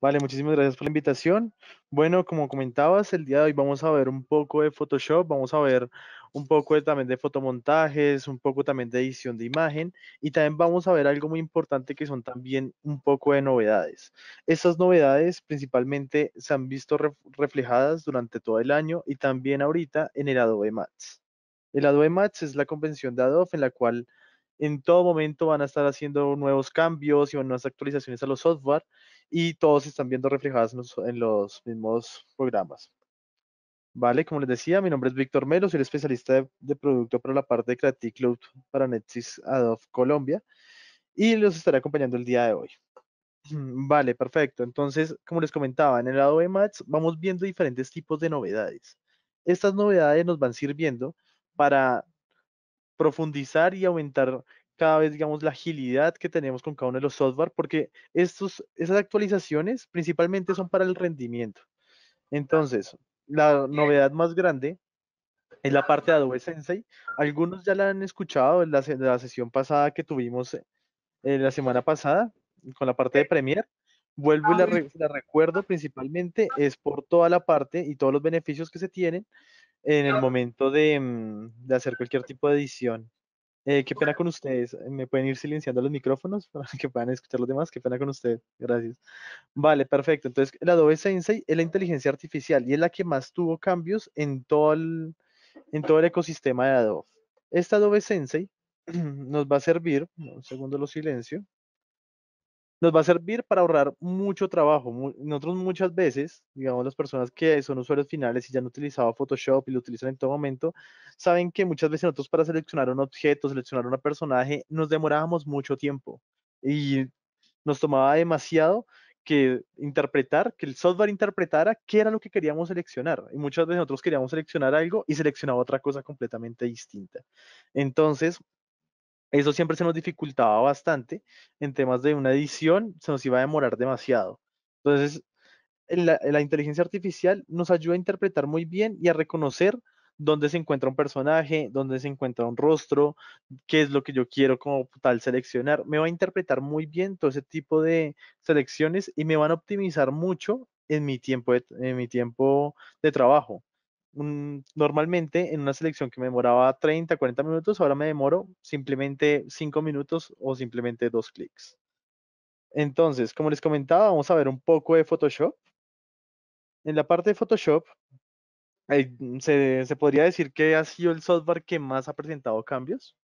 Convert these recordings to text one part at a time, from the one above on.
Vale, muchísimas gracias por la invitación. Bueno, como comentabas, el día de hoy vamos a ver un poco de Photoshop, vamos a ver un poco también de fotomontajes, un poco también de edición de imagen y también vamos a ver algo muy importante que son también un poco de novedades. Estas novedades principalmente se han visto reflejadas durante todo el año y también ahorita en el Adobe Max. El Adobe Max es la convención de Adobe en la cual en todo momento van a estar haciendo nuevos cambios y nuevas actualizaciones a los software y todos se están viendo reflejados en los, mismos programas. Vale, como les decía, mi nombre es Víctor Melo, soy el especialista de, producto para la parte de Creative Cloud para Netsys Adobe Colombia y los estaré acompañando el día de hoy. Vale, perfecto. Entonces, como les comentaba, en el de Max vamos viendo diferentes tipos de novedades. Estas novedades nos van sirviendo para profundizar y aumentar cada vez, digamos, la agilidad que tenemos con cada uno de los software, porque estos, esas actualizaciones principalmente son para el rendimiento. Entonces, la novedad más grande es la parte de Adobe Sensei. Algunos ya la han escuchado en la, la sesión pasada que tuvimos eh, la semana pasada con la parte de Premiere. Vuelvo y la, recuerdo principalmente es por toda la parte y todos los beneficios que se tienen en el momento de, mm, de hacer cualquier tipo de edición eh, qué pena con ustedes. Eh, me pueden ir silenciando los micrófonos para que puedan escuchar los demás. Qué pena con ustedes. Gracias. Vale, perfecto. Entonces, la Adobe Sensei es la inteligencia artificial y es la que más tuvo cambios en todo el, en todo el ecosistema de Adobe. Esta Adobe Sensei nos va a servir, un segundo lo silencio, nos va a servir para ahorrar mucho trabajo. Nosotros muchas veces, digamos las personas que son usuarios finales y ya han utilizado Photoshop y lo utilizan en todo momento, saben que muchas veces nosotros para seleccionar un objeto, seleccionar un personaje, nos demorábamos mucho tiempo y nos tomaba demasiado que interpretar, que el software interpretara qué era lo que queríamos seleccionar. Y muchas veces nosotros queríamos seleccionar algo y seleccionaba otra cosa completamente distinta. Entonces, eso siempre se nos dificultaba bastante en temas de una edición, se nos iba a demorar demasiado. Entonces, la, inteligencia artificial nos ayuda a interpretar muy bien y a reconocer dónde se encuentra un personaje, dónde se encuentra un rostro, qué es lo que yo quiero como tal seleccionar. Me va a interpretar muy bien todo ese tipo de selecciones y me van a optimizar mucho en mi tiempo en mi tiempo de trabajo. Mm, normalmente en una selección que me demoraba 30, 40 minutos, ahora me demoro simplemente 5 minutos o simplemente 2 clics. Entonces, como les comentaba, vamos a ver un poco de Photoshop. En la parte de Photoshop, eh, mm, se, se podría decir que ha sido el software que más ha presentado cambios.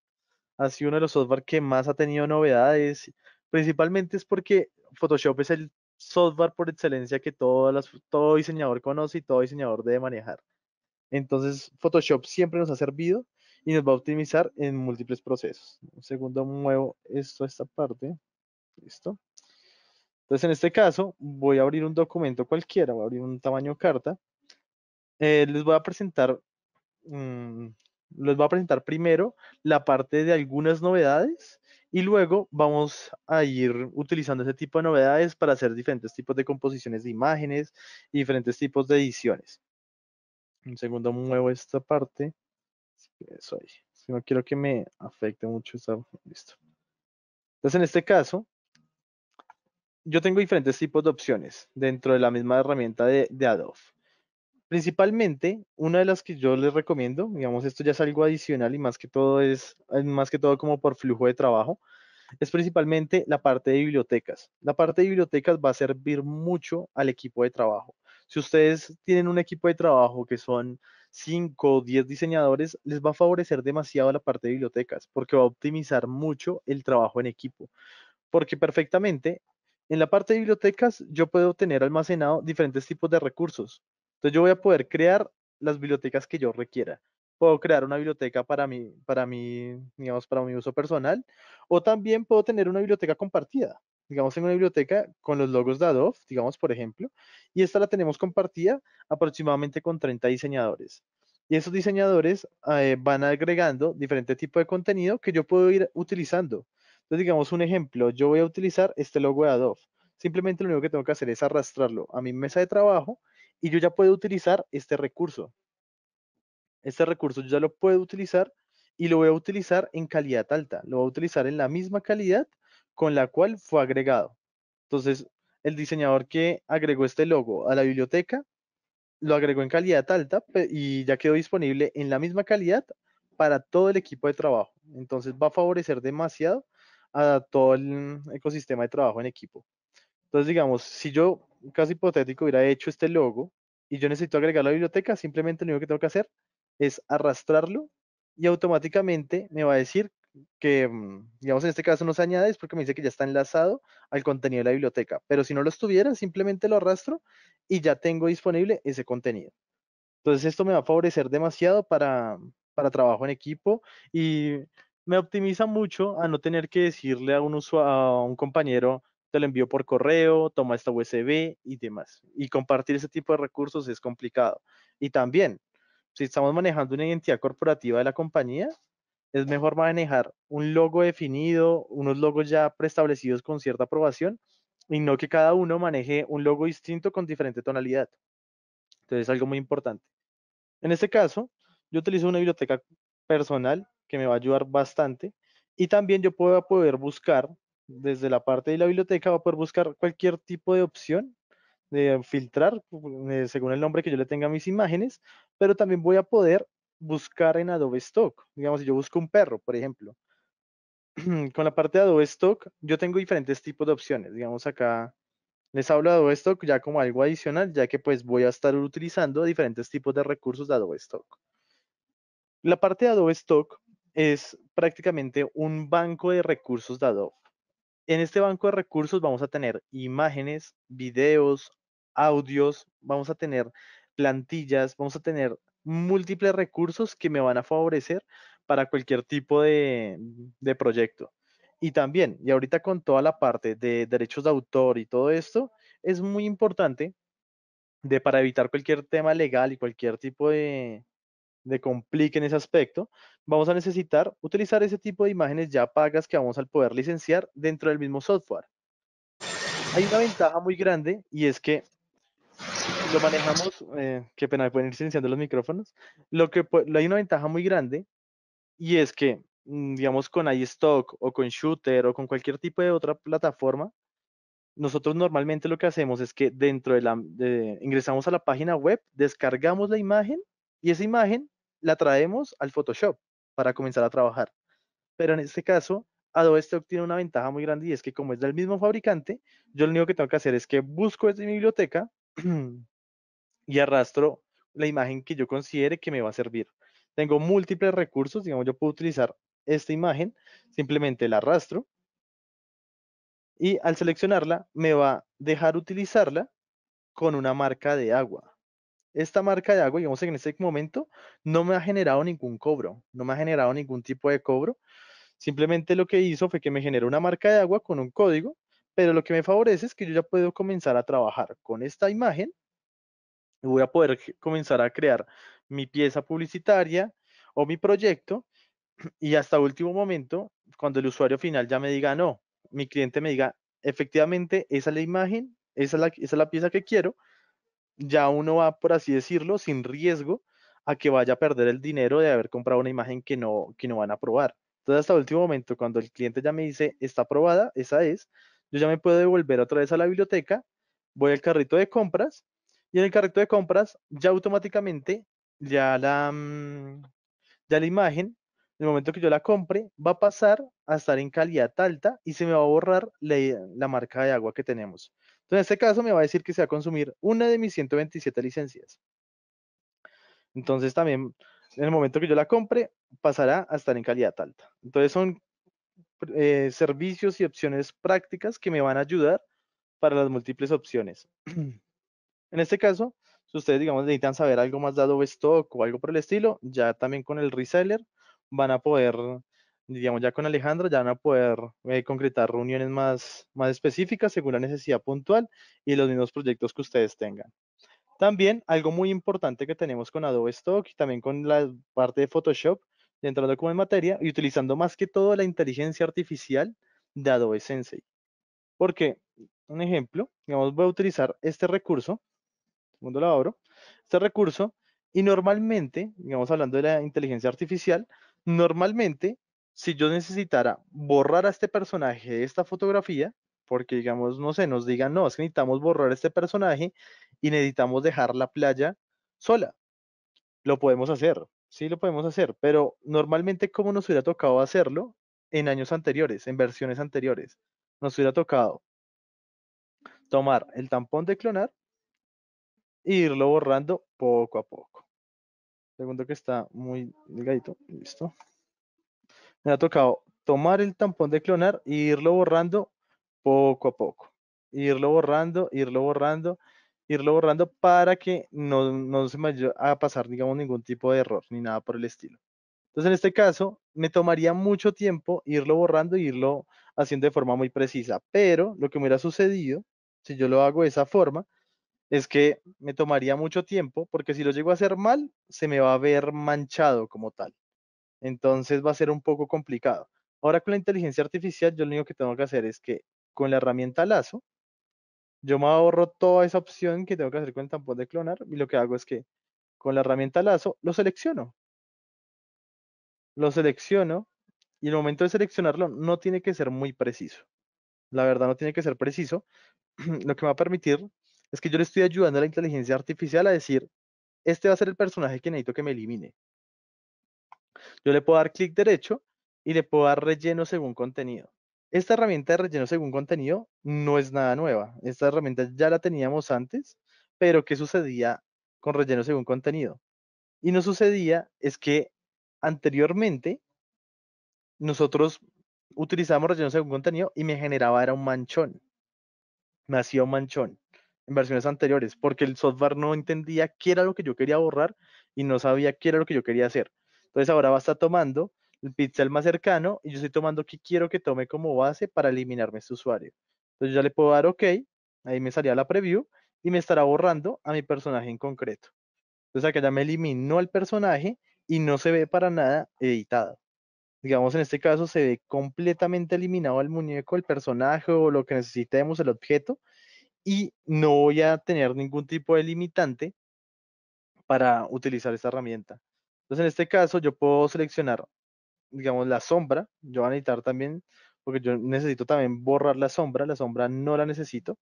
Ha sido uno de los software que más ha tenido novedades. Principalmente es porque Photoshop es el software por excelencia que todas todo diseñador conoce y todo diseñador debe manejar. Entonces, Photoshop siempre nos ha servido y nos va a optimizar en múltiples procesos. Un segundo, muevo esto a esta parte. Listo. Entonces, en este caso, voy a abrir un documento cualquiera, voy a abrir un tamaño carta. Eh, les voy a presentar, mm, les voy a presentar primero la parte de algunas novedades y luego vamos a ir utilizando ese tipo de novedades para hacer diferentes tipos de composiciones de imágenes y diferentes tipos de ediciones. Un segundo muevo esta parte. Eso ahí. Si no quiero que me afecte mucho está Listo. Entonces, en este caso, yo tengo diferentes tipos de opciones dentro de la misma herramienta de, de Adobe. Principalmente, una de las que yo les recomiendo, digamos, esto ya es algo adicional y más que todo es, más que todo como por flujo de trabajo, es principalmente la parte de bibliotecas. La parte de bibliotecas va a servir mucho al equipo de trabajo. Si ustedes tienen un equipo de trabajo que son 5 o 10 diseñadores, les va a favorecer demasiado la parte de bibliotecas porque va a optimizar mucho el trabajo en equipo. Porque perfectamente en la parte de bibliotecas yo puedo tener almacenado diferentes tipos de recursos. Entonces yo voy a poder crear las bibliotecas que yo requiera. Puedo crear una biblioteca para mi, para mi, digamos, para mi uso personal o también puedo tener una biblioteca compartida digamos, en una biblioteca con los logos de Adobe, digamos, por ejemplo, y esta la tenemos compartida aproximadamente con 30 diseñadores. Y esos diseñadores eh, van agregando diferente tipo de contenido que yo puedo ir utilizando. Entonces, digamos, un ejemplo, yo voy a utilizar este logo de Adobe. Simplemente lo único que tengo que hacer es arrastrarlo a mi mesa de trabajo y yo ya puedo utilizar este recurso. Este recurso yo ya lo puedo utilizar y lo voy a utilizar en calidad alta. Lo voy a utilizar en la misma calidad con la cual fue agregado. Entonces, el diseñador que agregó este logo a la biblioteca lo agregó en calidad alta y ya quedó disponible en la misma calidad para todo el equipo de trabajo. Entonces va a favorecer demasiado a todo el ecosistema de trabajo en equipo. Entonces, digamos, si yo, casi hipotético, hubiera hecho este logo y yo necesito agregar la biblioteca, simplemente lo único que tengo que hacer es arrastrarlo y automáticamente me va a decir que, mm, digamos, en este caso no se añade, es porque me dice que ya está enlazado al contenido de la biblioteca. Pero si no lo estuviera, simplemente lo arrastro y ya tengo disponible ese contenido. Entonces, esto me va a favorecer demasiado para, trabajo en equipo y me optimiza mucho a no tener que decirle a un, a un compañero, te lo envío por correo, toma esta USB y demás. Y compartir ese tipo de recursos es complicado. Y también, si estamos manejando una identidad corporativa de la compañía, es mejor manejar un logo definido, unos logos ya preestablecidos con cierta aprobación, y no que cada uno maneje un logo distinto con diferente tonalidad. Entonces es algo muy importante. En este caso, yo utilizo una biblioteca personal que me va a ayudar bastante y también yo puedo poder buscar desde la parte de la biblioteca, voy a poder buscar cualquier tipo de opción de filtrar eh, según el nombre que yo le tenga a mis imágenes, pero también voy a poder buscar en Adobe Stock. Digamos, si yo busco un perro, por ejemplo, con la parte de Adobe Stock, yo tengo diferentes tipos de opciones. Digamos, acá les hablo de Adobe Stock ya como algo adicional, ya que pues voy a estar utilizando diferentes tipos de recursos de Adobe Stock. La parte de Adobe Stock es prácticamente un banco de recursos de Adobe. En este banco de recursos vamos a tener imágenes, videos, audios, vamos a tener plantillas, vamos a tener múltiples recursos que me van a favorecer para cualquier tipo mm, de, proyecto. Y también, y ahorita con toda la parte de derechos de autor y todo esto, es muy importante de para evitar cualquier tema legal y cualquier tipo de, de complique en ese aspecto, vamos a necesitar utilizar ese tipo de imágenes ya pagas que vamos a poder licenciar dentro del mismo software. Hay una ventaja muy grande y es que lo manejamos, eh, qué pena, me pueden ir silenciando los micrófonos. Lo que hay una ventaja muy grande y es que, mm, digamos, con iStock o con Shooter o con cualquier tipo de otra plataforma, nosotros normalmente lo que hacemos es que dentro de la, ingresamos a la página web, descargamos la imagen y esa imagen la traemos al Photoshop para comenzar a trabajar. Pero en este caso, Adobe Stock tiene una ventaja muy grande y es que como es del mismo fabricante, yo lo único que tengo que hacer es que busco desde mi biblioteca y arrastro la imagen que yo considere que me va a servir. Tengo múltiples recursos, digamos, yo puedo utilizar esta imagen, simplemente la arrastro y al seleccionarla me va a dejar utilizarla con una marca de agua. Esta marca de agua, digamos en este momento, no me ha generado ningún cobro, no me ha generado ningún tipo de cobro. Simplemente lo que hizo fue que me generó una marca de agua con un código, pero lo que me favorece es que yo ya puedo comenzar a trabajar con esta imagen voy a poder comenzar a crear mi pieza publicitaria o mi proyecto y hasta último momento, cuando el usuario final ya me diga no, mi cliente me diga, efectivamente, esa es la imagen, esa es la, pieza que quiero, ya uno va, por así decirlo, sin riesgo a que vaya a perder el dinero de haber comprado una imagen que no, que no van a aprobar. Entonces, hasta último momento, cuando el cliente ya me dice, está aprobada, esa es, yo ya me puedo devolver otra vez a la biblioteca, voy al carrito de compras y en el carrito de compras, ya automáticamente, ya la, mm, ya la imagen, en el momento que yo la compre, va a pasar a estar en calidad alta y se me va a borrar la, marca de agua que tenemos. Entonces, en este caso, me va a decir que se va a consumir una de mis 127 licencias. Entonces, también en el momento que yo la compre, pasará a estar en calidad alta. Entonces, son eh, servicios y opciones prácticas que me van a ayudar para las múltiples opciones. En este caso, si ustedes, digamos, necesitan saber algo más de Adobe stock o algo por el estilo, ya también con el reseller van a poder, digamos, ya con Alejandro, ya van a poder eh, concretar reuniones más, más específicas según la necesidad puntual y los mismos proyectos que ustedes tengan. También algo muy importante que tenemos con Adobe Stock y también con la parte de Photoshop, entrando como en materia y utilizando más que todo la inteligencia artificial de Adobe Sensei. Porque, un ejemplo, digamos, voy a utilizar este recurso segundo la este recurso, y normalmente, digamos hablando de la inteligencia artificial, normalmente, si yo necesitara borrar a este personaje de esta fotografía, porque digamos, no sé, nos digan, no, es que necesitamos borrar este personaje y necesitamos dejar la playa sola. Lo podemos hacer, sí lo podemos hacer, pero normalmente como nos hubiera tocado hacerlo en años anteriores, en versiones anteriores, nos hubiera tocado tomar el tampón de clonar irlo borrando poco a poco. Segundo que está muy delgadito, listo. Me ha tocado tomar el tampón de clonar e irlo borrando poco a poco. Irlo borrando, irlo borrando, irlo borrando para que no, no se me a pasar, digamos, ningún tipo de error ni nada por el estilo. Entonces, en este caso, me tomaría mucho tiempo irlo borrando e irlo haciendo de forma muy precisa. Pero lo que me hubiera sucedido, si yo lo hago de esa forma, es que me tomaría mucho tiempo, porque si lo llego a hacer mal, se me va a ver manchado como tal. Entonces va a ser un poco complicado. Ahora con la inteligencia artificial, yo lo único que tengo que hacer es que con la herramienta lazo, yo me ahorro toda esa opción que tengo que hacer con el tampón de clonar y lo que hago es que con la herramienta lazo lo selecciono. Lo selecciono y el momento de seleccionarlo no tiene que ser muy preciso. La verdad no tiene que ser preciso, lo que me va a permitir es que yo le estoy ayudando a la inteligencia artificial a decir, este va a ser el personaje que necesito que me elimine. Yo le puedo dar clic derecho y le puedo dar relleno según contenido. Esta herramienta de relleno según contenido no es nada nueva. Esta herramienta ya la teníamos antes, pero ¿qué sucedía con relleno según contenido? Y no sucedía es que anteriormente nosotros utilizábamos relleno según contenido y me generaba era un manchón. Me hacía un manchón en versiones anteriores, porque el software no entendía qué era lo que yo quería borrar y no sabía qué era lo que yo quería hacer. Entonces ahora va a estar tomando el pixel más cercano y yo estoy tomando qué quiero que tome como base para eliminarme este usuario. Entonces ya le puedo dar OK, ahí me salía la preview y me estará borrando a mi personaje en concreto. Entonces acá ya me eliminó el personaje y no se ve para nada editado. Digamos en este caso se ve completamente eliminado el muñeco, el personaje o lo que necesitemos, el objeto, y no voy a tener ningún tipo de limitante para utilizar esta herramienta. Entonces, en este caso, yo puedo seleccionar, digamos, la sombra. Yo voy a necesitar también, porque yo necesito también borrar la sombra. La sombra no la necesito.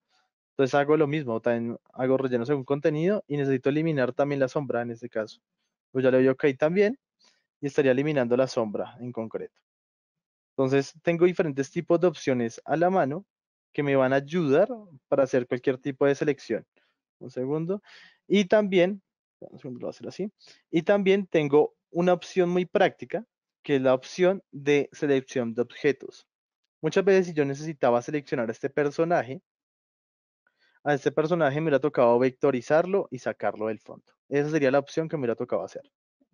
Entonces hago lo mismo, también hago relleno según contenido y necesito eliminar también la sombra en este caso. Pues ya le doy OK también y estaría eliminando la sombra en concreto. Entonces tengo diferentes tipos de opciones a la mano que me van a ayudar para hacer cualquier tipo de selección. Un segundo. Y también, un segundo lo voy a hacer así. Y también tengo una opción muy práctica, que es la opción de selección de objetos. Muchas veces si yo necesitaba seleccionar a este personaje, a este personaje me hubiera tocado vectorizarlo y sacarlo del fondo. Esa sería la opción que me hubiera tocado hacer.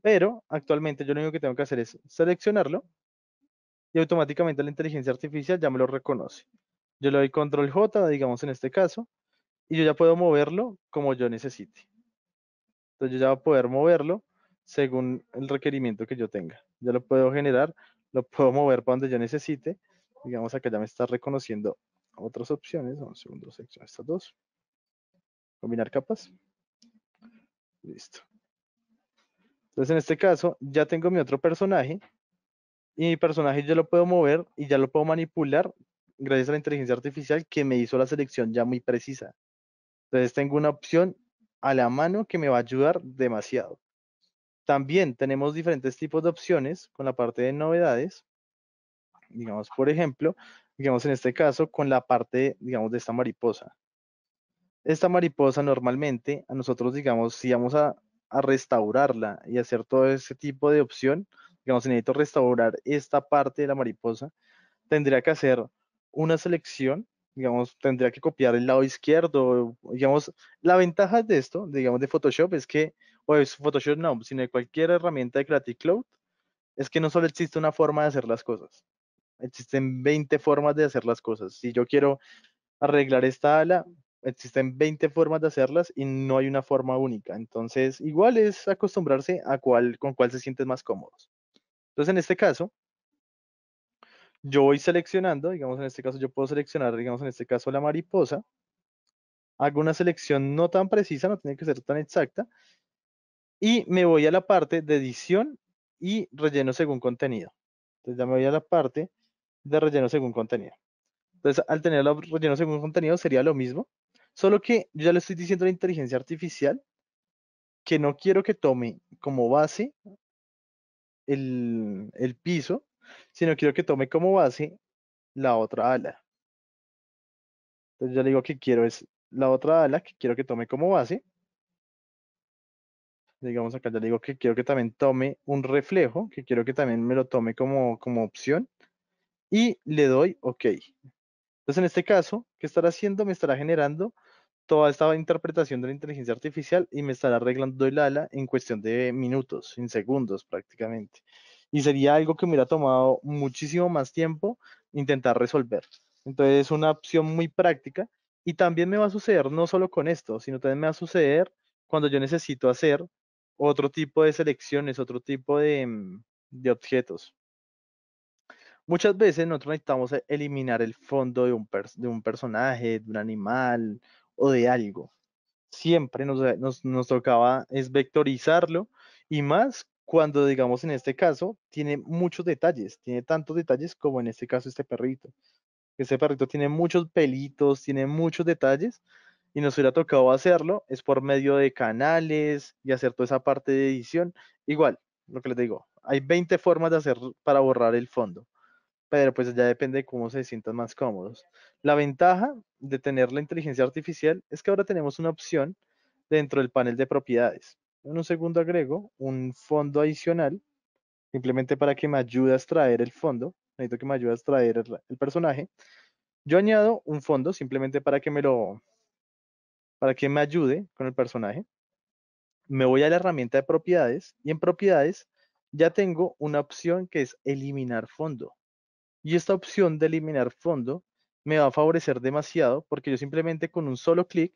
Pero actualmente yo lo único que tengo que hacer es seleccionarlo y automáticamente la inteligencia artificial ya me lo reconoce. Yo le doy control J, digamos en este caso, y yo ya puedo moverlo como yo necesite. Entonces yo ya voy a poder moverlo según el requerimiento que yo tenga. Ya lo puedo generar, lo puedo mover para donde yo necesite. Digamos acá ya me está reconociendo otras opciones. Un segundo, sección, estas dos. Combinar capas. Listo. Entonces en este caso ya tengo mi otro personaje y mi personaje yo lo puedo mover y ya lo puedo manipular gracias a la inteligencia artificial que me hizo la selección ya muy precisa. Entonces tengo una opción a la mano que me va a ayudar demasiado. También tenemos diferentes tipos de opciones con la parte de novedades. Digamos, por ejemplo, digamos en este caso con la parte, digamos, de esta mariposa. Esta mariposa normalmente a nosotros, digamos, si vamos a, a restaurarla y hacer todo ese tipo de opción, digamos, necesito restaurar esta parte de la mariposa, tendría que hacer una selección, digamos, tendría que copiar el lado izquierdo, digamos, la ventaja de esto, digamos, de Photoshop es que, o es Photoshop no, sino de cualquier herramienta de Creative Cloud, es que no solo existe una forma de hacer las cosas, existen 20 formas de hacer las cosas. Si yo quiero arreglar esta ala, existen 20 formas de hacerlas y no hay una forma única. Entonces, igual es acostumbrarse a cuál, con cuál se sienten más cómodos. Entonces, en este caso, yo voy seleccionando, digamos en este caso yo puedo seleccionar, digamos en este caso la mariposa, hago una selección no tan precisa, no tiene que ser tan exacta, y me voy a la parte de edición y relleno según contenido. Entonces ya me voy a la parte de relleno según contenido. Entonces al tener el relleno según contenido sería lo mismo, solo que yo ya le estoy diciendo a la inteligencia artificial que no quiero que tome como base el piso, sino quiero que tome como base la otra ala. Entonces ya le digo que quiero es la otra ala que quiero que tome como base. Digamos acá ya le digo que quiero que también tome un reflejo, que quiero que también me lo tome como, como opción. Y le doy OK. Entonces en este caso, ¿qué estará haciendo? Me estará generando toda esta interpretación de la inteligencia artificial y me estará arreglando el ala en cuestión de minutos, en segundos prácticamente y sería algo que me hubiera tomado muchísimo más tiempo intentar resolver. Entonces es una opción muy práctica y también me va a suceder no solo con esto, sino también me va a suceder cuando yo necesito hacer otro tipo de selecciones, otro tipo de, mm, objetos. Muchas veces nosotros necesitamos e-, eliminar el fondo de un, de un personaje, de un animal o de algo. Siempre nos, eh, nos, nos tocaba es vectorizarlo y más cuando digamos en este caso tiene muchos detalles, tiene tantos detalles como en este caso este perrito. Este perrito tiene muchos pelitos, tiene muchos detalles y nos hubiera tocado hacerlo, es por medio de canales y hacer toda esa parte de edición. Igual, lo que les digo, hay 20 formas de hacer para borrar el fondo, pero pues ya depende de cómo se sientan más cómodos. La ventaja de tener la inteligencia artificial es que ahora tenemos una opción dentro del panel de propiedades en un segundo agrego un fondo adicional, simplemente para que me ayude a extraer el fondo. Necesito que me ayude a extraer el, el personaje. Yo añado un fondo simplemente para que me lo, para que me ayude con el personaje. Me voy a la herramienta de propiedades y en propiedades ya tengo una opción que es eliminar fondo. Y esta opción de eliminar fondo me va a favorecer demasiado porque yo simplemente con un solo clic,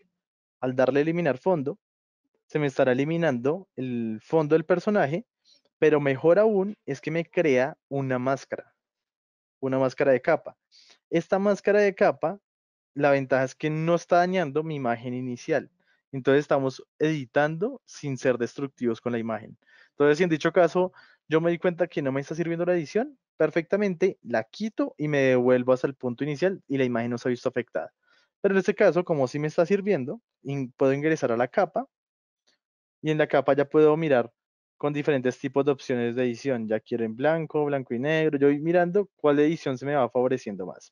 al darle eliminar fondo, se me estará eliminando el fondo del personaje, pero mejor aún es que me crea una máscara, una máscara de capa. Esta máscara de capa, la ventaja es que no está dañando mi imagen inicial. Entonces estamos editando sin ser destructivos con la imagen. Entonces, si en dicho caso yo me di cuenta que no me está sirviendo la edición, perfectamente, la quito y me devuelvo hasta el punto inicial y la imagen no se ha visto afectada. Pero en este caso, como sí me está sirviendo, puedo ingresar a la capa y en la capa ya puedo mirar con diferentes tipos de opciones de edición. Ya quiero en blanco, blanco y negro. Yo voy mirando cuál edición se me va favoreciendo más.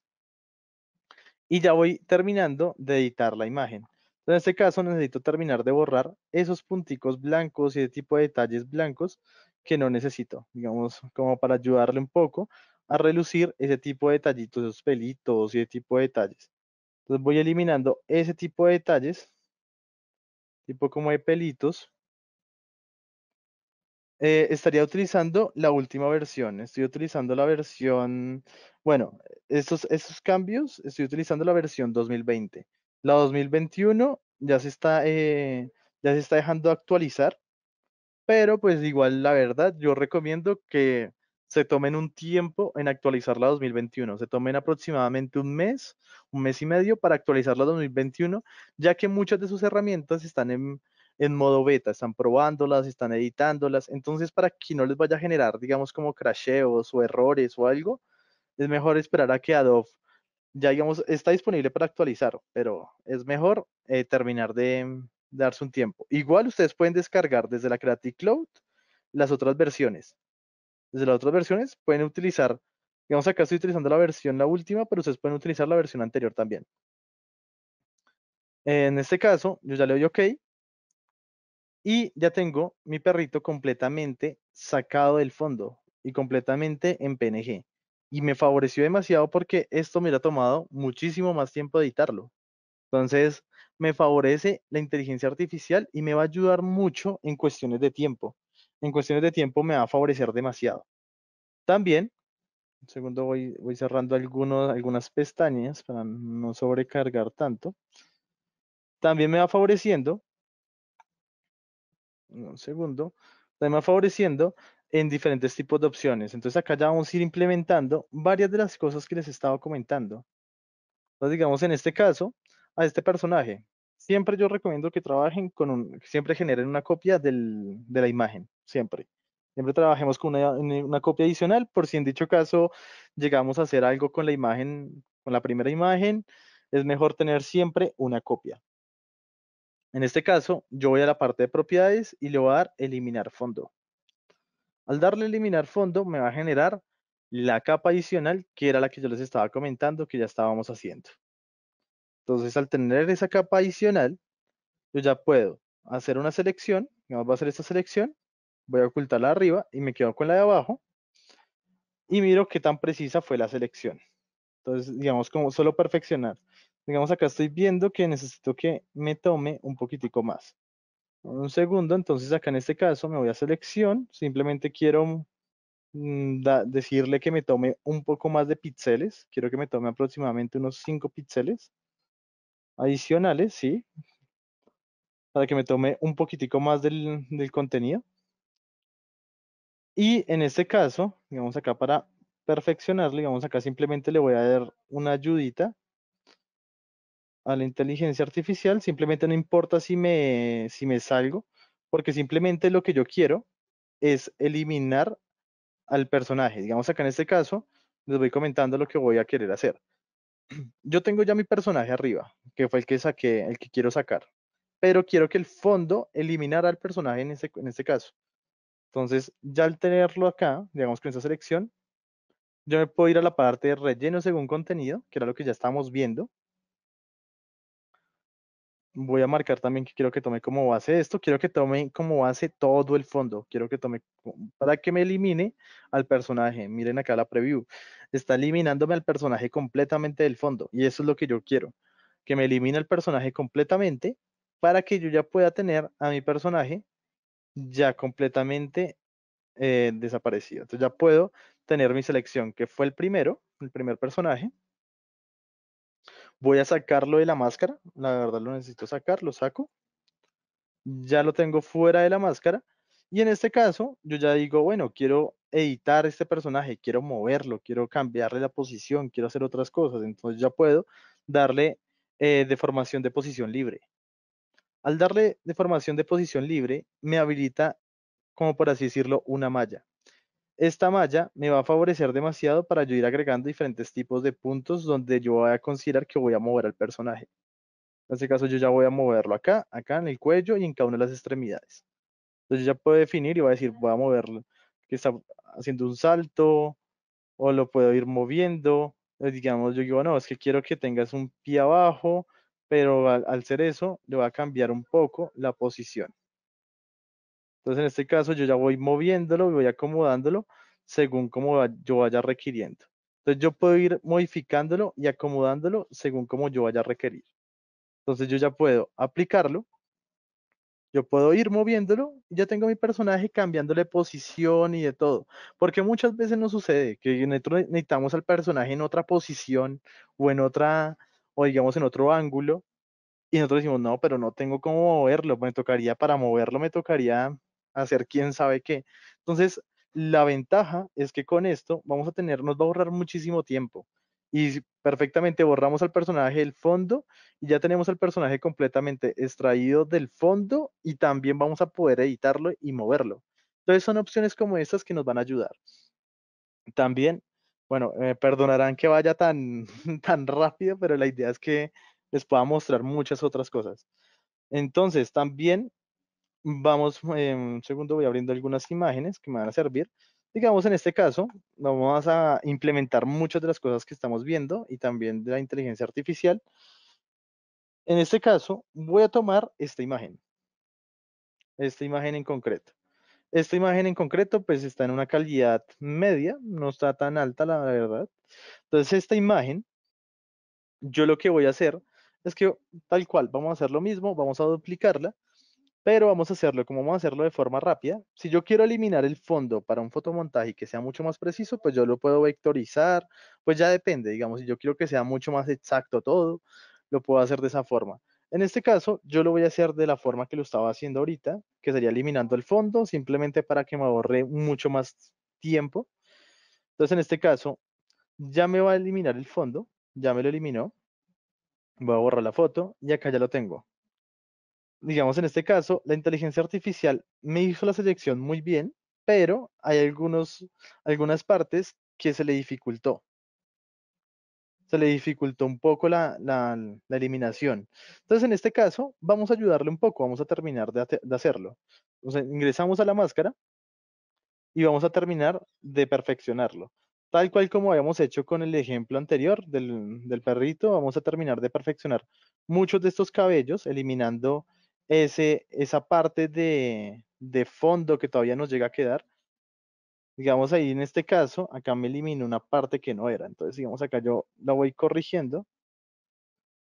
Y ya voy terminando de editar la imagen. En este caso necesito terminar de borrar esos punticos blancos y ese tipo de detalles blancos que no necesito, digamos, como para ayudarle un poco a relucir ese tipo de detallitos, esos pelitos y ese tipo de detalles. Entonces voy eliminando ese tipo de detalles, tipo como de pelitos, eh, estaría utilizando la última versión. Estoy utilizando la versión, bueno, estos, cambios, estoy utilizando la versión 2020. La 2021 ya se está, eh, ya se está dejando actualizar, pero pues igual la verdad yo recomiendo que se tomen un tiempo en actualizar la 2021, se tomen aproximadamente un mes, un mes y medio para actualizar la 2021, ya que muchas de sus herramientas están en en modo beta, están probándolas, están editándolas, entonces para que no les vaya a generar, digamos, como crasheos o errores o algo, es mejor esperar a que Adobe ya, digamos, está disponible para actualizar, pero es mejor eh, terminar de darse un tiempo. Igual ustedes pueden descargar desde la Creative Cloud las otras versiones. Desde las otras versiones pueden utilizar, digamos, acá estoy utilizando la versión, la última, pero ustedes pueden utilizar la versión anterior también. En este caso, yo ya le doy OK y ya tengo mi perrito completamente sacado del fondo y completamente en PNG. Y me favoreció demasiado porque esto me ha tomado muchísimo más tiempo editarlo. Entonces, me favorece la inteligencia artificial y me va a ayudar mucho en cuestiones de tiempo. En cuestiones de tiempo me va a favorecer demasiado. También, un segundo, voy, voy cerrando algunos, algunas pestañas para no sobrecargar tanto. También me va favoreciendo un segundo, además favoreciendo en diferentes tipos de opciones. Entonces acá ya vamos a ir implementando varias de las cosas que les estaba comentando. Entonces digamos en este caso, a este personaje, siempre yo recomiendo que trabajen con un, siempre generen una copia de la imagen, siempre. Siempre trabajemos con una, una, copia adicional, por si en dicho caso llegamos a hacer algo con la imagen, con la primera imagen, es mejor tener siempre una copia. En este caso, yo voy a la parte de propiedades y le voy a dar eliminar fondo. Al darle eliminar fondo, me va a generar la capa adicional, que era la que yo les estaba comentando, que ya estábamos haciendo. Entonces, al tener esa capa adicional, yo ya puedo hacer una selección, vamos a hacer esta selección, voy a ocultarla de arriba y me quedo con la de abajo, y miro qué tan precisa fue la selección. Entonces, digamos, como solo perfeccionar. Digamos, acá estoy viendo que necesito que me tome un poquitico más. Un segundo, entonces acá en este caso me voy a selección, simplemente quiero mm, decirle que me tome un poco más de píxeles, quiero que me tome aproximadamente unos 5 píxeles adicionales, ¿sí? Para que me tome un poquitico más del, contenido. Y en este caso, digamos acá para perfeccionar, digamos acá simplemente le voy a dar una ayudita a la inteligencia artificial, simplemente no importa si me, si me salgo, porque simplemente lo que yo quiero es eliminar al personaje. Digamos acá en este caso, les voy comentando lo que voy a querer hacer. Yo tengo ya mi personaje arriba, que fue el que saqué, el que quiero sacar, pero quiero que el fondo eliminara al personaje en este, en caso. Entonces, ya al tenerlo acá, digamos con en esta selección, yo me puedo ir a la parte de relleno según contenido, que era lo que ya estamos viendo, voy a marcar también que quiero que tome como base esto, quiero que tome como base todo el fondo, quiero que tome para que me elimine al personaje. Miren acá la preview, está eliminándome al personaje completamente del fondo y eso es lo que yo quiero, que me elimine al el personaje completamente para que yo ya pueda tener a mi personaje ya completamente eh, desaparecido. Entonces ya puedo tener mi selección, que fue el primero, el primer personaje, Voy a sacarlo de la máscara. La verdad lo necesito sacar, lo saco. Ya lo tengo fuera de la máscara. Y en este caso, yo ya digo, bueno, quiero editar este personaje, quiero moverlo, quiero cambiarle la posición, quiero hacer otras cosas. Entonces ya puedo darle eh, deformación de posición libre. Al darle deformación de posición libre, me habilita, como por así decirlo, una malla. Esta malla me va a favorecer demasiado para yo ir agregando diferentes tipos de puntos donde yo voy a considerar que voy a mover al personaje. En este caso yo ya voy a moverlo acá, acá en el cuello y en cada una de las extremidades. Entonces yo ya puedo definir y voy a decir, voy a moverlo, que está haciendo un salto o lo puedo ir moviendo. Eh, digamos, yo digo, no, es que quiero que tengas un pie abajo, pero al, hacer ser eso, le voy a cambiar un poco la posición. Entonces, en este caso, yo ya voy moviéndolo y voy acomodándolo según como yo vaya requiriendo. Entonces, yo puedo ir modificándolo y acomodándolo según como yo vaya a requerir. Entonces, yo ya puedo aplicarlo. Yo puedo ir moviéndolo y ya tengo mi personaje cambiándole posición y de todo. Porque muchas veces nos sucede que necesitamos al personaje en otra posición o en otra, o digamos en otro ángulo. Y nosotros decimos, no, pero no tengo cómo moverlo. Me tocaría, para moverlo, me tocaría hacer quién sabe qué. Entonces, la ventaja es que con esto vamos a tener, nos va a ahorrar muchísimo tiempo. Y perfectamente borramos al personaje del fondo y ya tenemos al personaje completamente extraído del fondo y también vamos a poder editarlo y moverlo. Entonces son opciones como estas que nos van a ayudar. También, bueno, me eh, perdonarán que vaya tan, tan rápido, pero la idea es que les pueda mostrar muchas otras cosas. Entonces, también vamos, en eh, un segundo, voy abriendo algunas imágenes que me van a servir. Digamos, en este caso, vamos a implementar muchas de las cosas que estamos viendo y también de la inteligencia artificial. En este caso, voy a tomar esta imagen. Esta imagen en concreto. Esta imagen en concreto, pues está en una calidad media, no está tan alta, la verdad. Entonces, esta imagen, yo lo que voy a hacer es que tal cual, vamos a hacer lo mismo, vamos a duplicarla pero vamos a hacerlo como vamos a hacerlo de forma rápida. Si yo quiero eliminar el fondo para un fotomontaje que sea mucho más preciso, pues yo lo puedo vectorizar, pues ya depende, digamos, si yo quiero que sea mucho más exacto todo, lo puedo hacer de esa forma. En este caso, yo lo voy a hacer de la forma que lo estaba haciendo ahorita, que sería eliminando el fondo, simplemente para que me ahorre mucho más tiempo. Entonces, en este caso, ya me va a eliminar el fondo, ya me lo eliminó. Voy a borrar la foto y acá ya lo tengo digamos, en este caso, la inteligencia artificial me hizo la selección muy bien, pero hay algunos, algunas partes que se le dificultó. Se le dificultó un poco la, la, eliminación. Entonces, en este caso, vamos a ayudarle un poco, vamos a terminar de, de hacerlo. Entonces, ingresamos a la máscara y vamos a terminar de perfeccionarlo. Tal cual como habíamos hecho con el ejemplo anterior del, del perrito, vamos a terminar de perfeccionar muchos de estos cabellos, eliminando ese, esa parte de, de fondo que todavía nos llega a quedar. Digamos ahí en este caso, acá me elimino una parte que no era. Entonces, digamos acá yo la voy corrigiendo.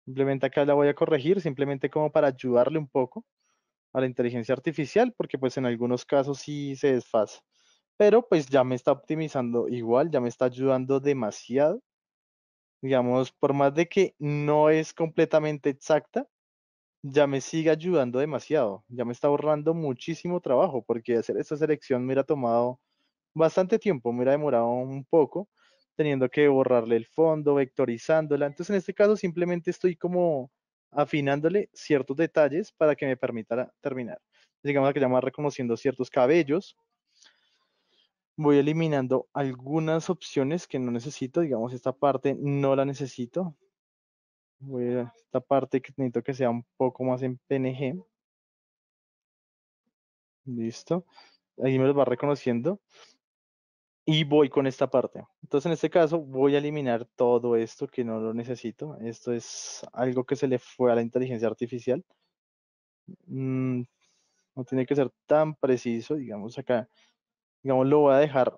Simplemente acá la voy a corregir, simplemente como para ayudarle un poco a la inteligencia artificial, porque pues en algunos casos sí se desfasa. Pero pues ya me está optimizando igual, ya me está ayudando demasiado. Digamos, por más de que no es completamente exacta, ya me sigue ayudando demasiado, ya me está ahorrando muchísimo trabajo, porque hacer esta selección me hubiera tomado bastante tiempo, me hubiera demorado un poco, teniendo que borrarle el fondo, vectorizándola. Entonces, en este caso, simplemente estoy como afinándole ciertos detalles para que me permita terminar. Digamos que ya va reconociendo ciertos cabellos. Voy eliminando algunas opciones que no necesito, digamos esta parte no la necesito, Voy a esta parte que necesito que sea un poco más en PNG. Listo. Ahí me lo va reconociendo. Y voy con esta parte. Entonces, en este caso, voy a eliminar todo esto que no lo necesito. Esto es algo que se le fue a la inteligencia artificial. Mm, no tiene que ser tan preciso, digamos acá. Digamos, lo voy a dejar.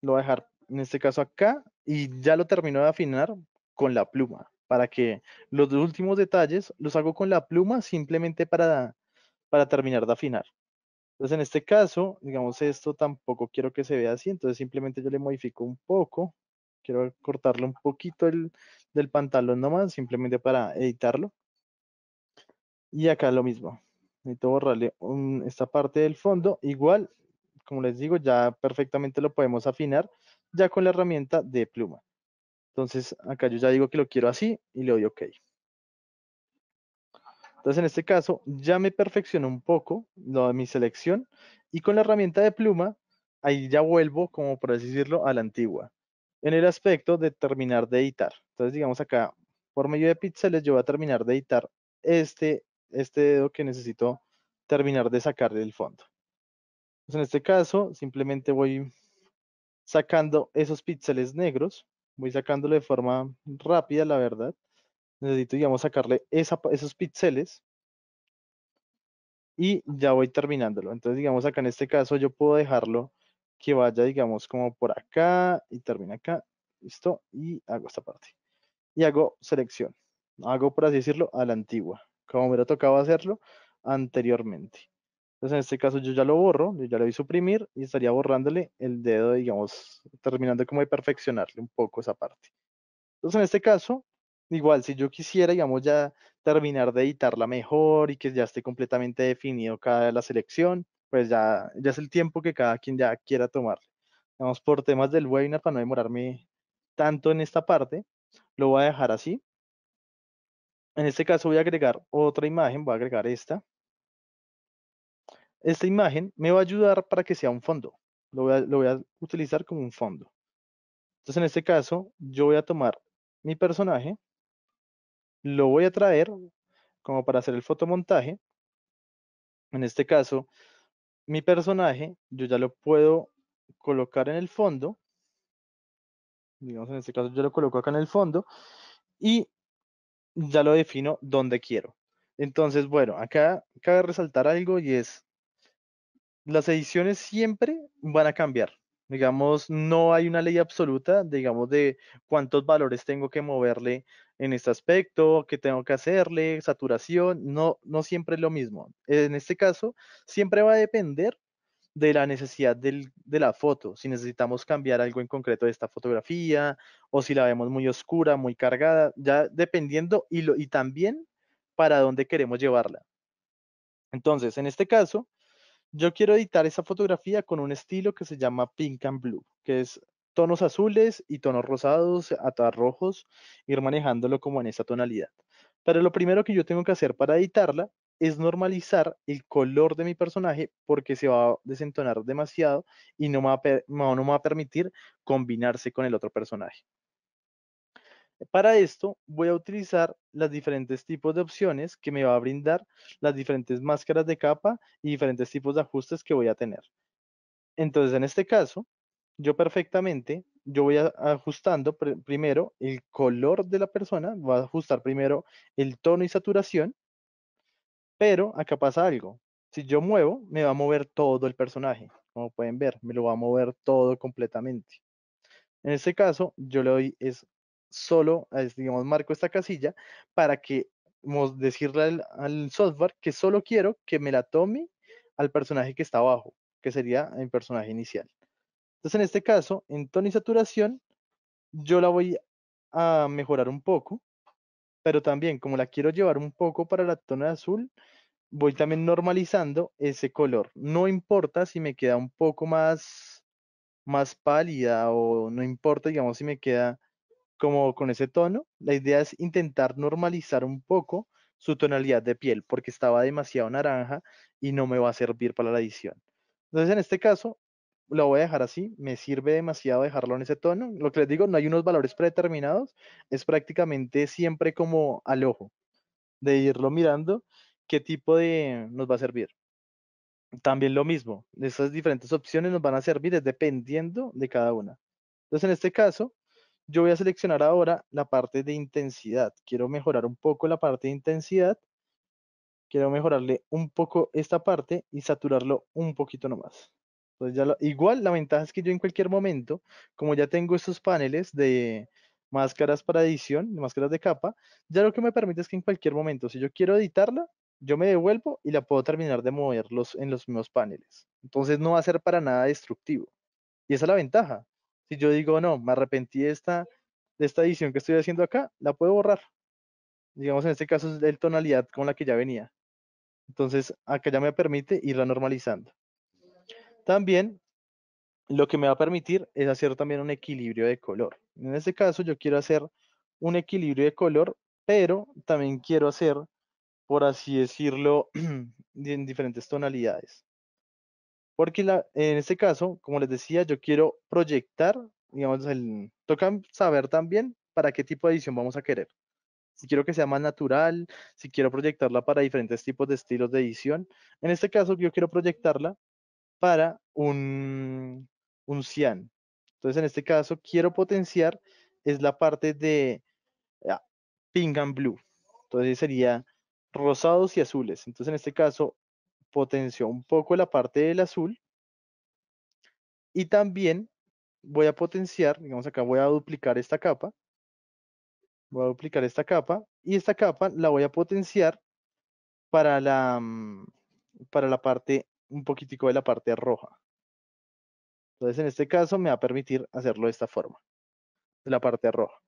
Lo voy a dejar, en este caso, acá. Y ya lo termino de afinar con la pluma, para que los últimos detalles los hago con la pluma simplemente para, para terminar de afinar. Entonces en este caso, digamos esto tampoco quiero que se vea así, entonces simplemente yo le modifico un poco, quiero cortarle un poquito del pantalón nomás, simplemente para editarlo. Y acá lo mismo, necesito borrarle esta parte del fondo, igual, como les digo, ya perfectamente lo podemos afinar ya con la herramienta de pluma. Entonces acá yo ya digo que lo quiero así y le doy OK. Entonces en este caso ya me perfecciono un poco mi selección y con la herramienta de pluma ahí ya vuelvo como por decirlo a la antigua en el aspecto de terminar de editar. Entonces digamos acá por medio de píxeles yo voy a terminar de editar este, este dedo que necesito terminar de sacar del fondo. Entonces, en este caso simplemente voy sacando esos píxeles negros voy sacándolo de forma rápida, la verdad. Necesito, digamos, sacarle esos píxeles y ya voy terminándolo. Entonces, digamos, acá en este caso yo puedo dejarlo que vaya, digamos, como por acá y termina acá. Listo. Y hago esta parte. Y hago selección. Hago, por así decirlo, a la antigua, como me lo tocaba hacerlo anteriormente. Entonces en este caso yo ya lo borro, yo ya le doy suprimir y estaría borrándole el dedo, digamos, terminando como de perfeccionarle un poco esa parte. Entonces en este caso, igual si yo quisiera, digamos, ya terminar de editarla mejor y que ya esté completamente definido cada la selección, pues ya, ya es el tiempo que cada quien ya quiera tomar. Vamos por temas del webinar para no demorarme tanto en esta parte, lo voy a dejar así. En este caso voy a agregar otra imagen, voy a agregar esta. Esta imagen me va a ayudar para que sea un fondo. Lo voy a, utilizar como un fondo. Entonces, en este caso, yo voy a tomar mi personaje, lo voy a traer como para hacer el fotomontaje. En este caso, mi personaje, yo ya lo puedo colocar en el fondo. Digamos, en este caso, yo lo coloco acá en el fondo y ya lo defino donde quiero. Entonces, bueno, acá cabe resaltar algo y es las ediciones siempre van a cambiar. Digamos, no hay una ley absoluta, digamos, de cuántos valores tengo que moverle en este aspecto, qué tengo que hacerle, saturación, no, no siempre es lo mismo. En este caso, siempre va a depender de la necesidad de la foto, si necesitamos cambiar algo en concreto de esta fotografía o si la vemos muy oscura, muy cargada, ya dependiendo y, lo, y también para dónde queremos llevarla. Entonces, en este caso, yo quiero editar esa fotografía con un estilo que se llama Pink and Blue, que es tonos azules y tonos rosados, hasta rojos, ir manejándolo como en esa tonalidad. Pero lo primero que yo tengo que hacer para editarla es normalizar el color de mi personaje porque se va a desentonar demasiado y no no me va a permitir combinarse con el otro personaje. Para esto voy a utilizar los diferentes tipos de opciones que me va a brindar las diferentes máscaras de capa y diferentes tipos de ajustes que voy a tener. Entonces, en este caso, yo perfectamente, yo voy ajustando primero el color de la persona, voy a ajustar primero el tono y saturación, pero acá pasa algo. Si yo muevo, me va a mover todo el personaje. Como pueden ver, me lo va a mover todo completamente. En este caso, yo le doy es solo, digamos, marco esta casilla para que decirle al, software que solo quiero que me la tome al personaje que está abajo, que sería el personaje inicial. Entonces, en este caso, en tono y saturación, yo la voy a mejorar un poco, pero también como la quiero llevar un poco para la tona azul, voy también normalizando ese color. No importa si me queda un poco más, más pálida o no importa, digamos, si me queda como con ese tono. La idea es intentar normalizar un poco su tonalidad de piel porque estaba demasiado naranja y no me va a servir para la edición. Entonces en este caso lo voy a dejar así, me sirve demasiado dejarlo en ese tono. Lo que les digo, no hay unos valores predeterminados, es prácticamente siempre como al ojo, de irlo mirando qué tipo de nos va a servir. También lo mismo, esas diferentes opciones nos van a servir dependiendo de cada una. Entonces en este caso, yo voy a seleccionar ahora la parte de intensidad. Quiero mejorar un poco la parte de intensidad. Quiero mejorarle un poco esta parte y saturarlo un poquito nomás. Entonces ya igual la ventaja es que yo en cualquier momento, como ya tengo estos paneles de máscaras para edición, de máscaras de capa, ya lo que me permite es que en cualquier momento, si yo quiero editarla, yo me devuelvo y la puedo terminar de mover en los mismos paneles. Entonces no va a ser para nada destructivo. Y esa es la ventaja. Si yo digo, no, me arrepentí de esta, esta edición que estoy haciendo acá, la puedo borrar. Digamos, en este caso es el tonalidad con la que ya venía. Entonces, acá ya me permite irla normalizando. También, lo que me va a permitir es hacer también un equilibrio de color. En este caso, yo quiero hacer un equilibrio de color, pero también quiero hacer, por así decirlo, en diferentes tonalidades. Porque en este caso, como les decía, yo quiero proyectar, digamos, toca saber también para qué tipo de edición vamos a querer. Si quiero que sea más natural, si quiero proyectarla para diferentes tipos de estilos de edición. En este caso, yo quiero proyectarla para un, un cian. Entonces, en este caso, quiero potenciar es la parte de ah, pink and blue. Entonces sería rosados y azules. Entonces en este caso potenció un poco la parte del azul y también voy a potenciar, digamos acá voy a duplicar esta capa, voy a duplicar esta capa y esta capa la voy a potenciar para la, mm, para la parte, un poquitico de la parte roja. Entonces en este caso me va a permitir hacerlo de esta forma, de la parte roja.